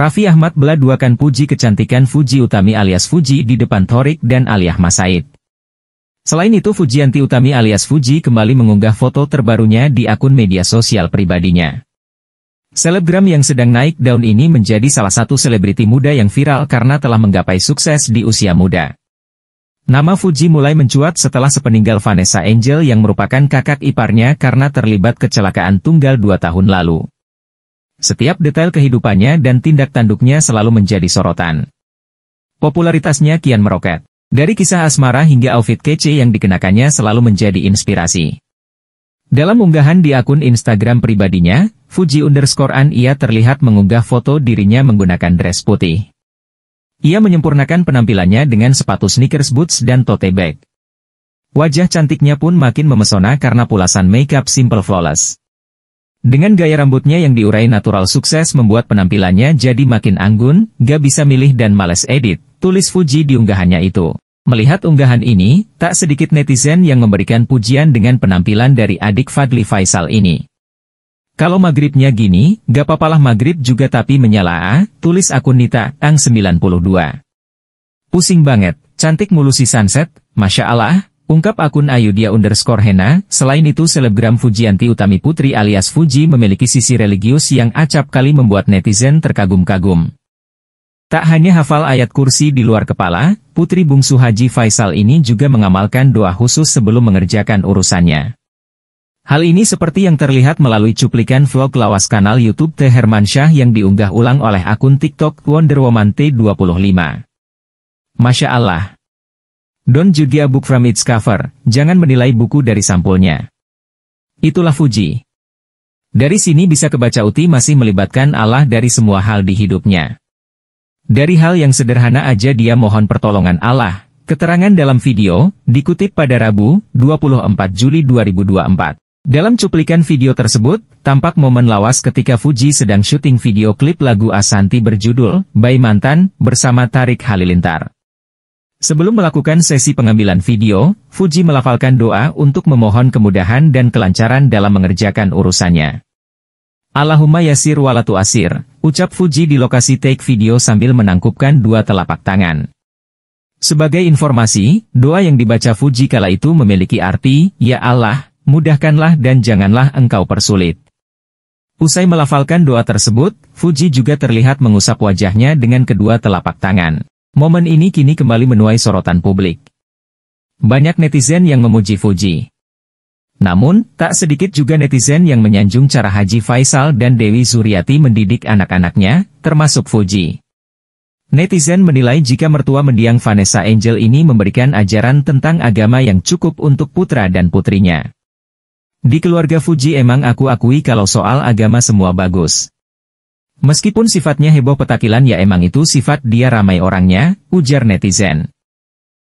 Raffi Ahmad beladuakan puji kecantikan Fuji Utami alias Fuji di depan Torik dan Aliyah Masaid. Selain itu Fujianti Utami alias Fuji kembali mengunggah foto terbarunya di akun media sosial pribadinya. Selebgram yang sedang naik daun ini menjadi salah satu selebriti muda yang viral karena telah menggapai sukses di usia muda. Nama Fuji mulai mencuat setelah sepeninggal Vanessa Angel yang merupakan kakak iparnya karena terlibat kecelakaan tunggal dua tahun lalu. Setiap detail kehidupannya dan tindak tanduknya selalu menjadi sorotan. Popularitasnya kian meroket. Dari kisah asmara hingga outfit kece yang dikenakannya selalu menjadi inspirasi. Dalam unggahan di akun Instagram pribadinya, Fuji underscore An ia terlihat mengunggah foto dirinya menggunakan dress putih. Ia menyempurnakan penampilannya dengan sepatu sneakers boots dan tote bag. Wajah cantiknya pun makin memesona karena pulasan makeup simple flawless. Dengan gaya rambutnya yang diurai natural sukses membuat penampilannya jadi makin anggun, gak bisa milih dan males edit, tulis Fuji di unggahannya itu. Melihat unggahan ini, tak sedikit netizen yang memberikan pujian dengan penampilan dari adik Fadli Faisal ini. Kalau maghribnya gini, gak papalah maghrib juga tapi menyala, ah, tulis akun Nita, Ang 92. Pusing banget, cantik mulusi sunset, Masya Allah, Ungkap akun Ayudia underscore Hena, selain itu selebgram Fujianti Utami Putri alias Fuji memiliki sisi religius yang acap kali membuat netizen terkagum-kagum. Tak hanya hafal ayat kursi di luar kepala, Putri Bungsu Haji Faisal ini juga mengamalkan doa khusus sebelum mengerjakan urusannya. Hal ini seperti yang terlihat melalui cuplikan vlog lawas kanal YouTube T. Hermansyah yang diunggah ulang oleh akun TikTok Wonder Woman T25. Masya Allah. Don't judge a book from its cover, jangan menilai buku dari sampulnya. Itulah Fuji. Dari sini bisa kebaca Uti masih melibatkan Allah dari semua hal di hidupnya. Dari hal yang sederhana aja dia mohon pertolongan Allah. Keterangan dalam video, dikutip pada Rabu, 24 Juli 2024. Dalam cuplikan video tersebut, tampak momen lawas ketika Fuji sedang syuting video klip lagu Asanti berjudul, Bayi Mantan, bersama Tarik Halilintar. Sebelum melakukan sesi pengambilan video, Fuji melafalkan doa untuk memohon kemudahan dan kelancaran dalam mengerjakan urusannya. Allahumma yasir walatu asir, ucap Fuji di lokasi take video sambil menangkupkan dua telapak tangan. Sebagai informasi, doa yang dibaca Fuji kala itu memiliki arti, Ya Allah, mudahkanlah dan janganlah engkau persulit. Usai melafalkan doa tersebut, Fuji juga terlihat mengusap wajahnya dengan kedua telapak tangan. Momen ini kini kembali menuai sorotan publik. Banyak netizen yang memuji Fuji. Namun, tak sedikit juga netizen yang menyanjung cara Haji Faisal dan Dewi Zuriati mendidik anak-anaknya, termasuk Fuji. Netizen menilai jika mertua mendiang Vanessa Angel ini memberikan ajaran tentang agama yang cukup untuk putra dan putrinya. Di keluarga Fuji emang aku akui kalau soal agama semua bagus. Meskipun sifatnya heboh petakilan ya emang itu sifat dia ramai orangnya, ujar netizen.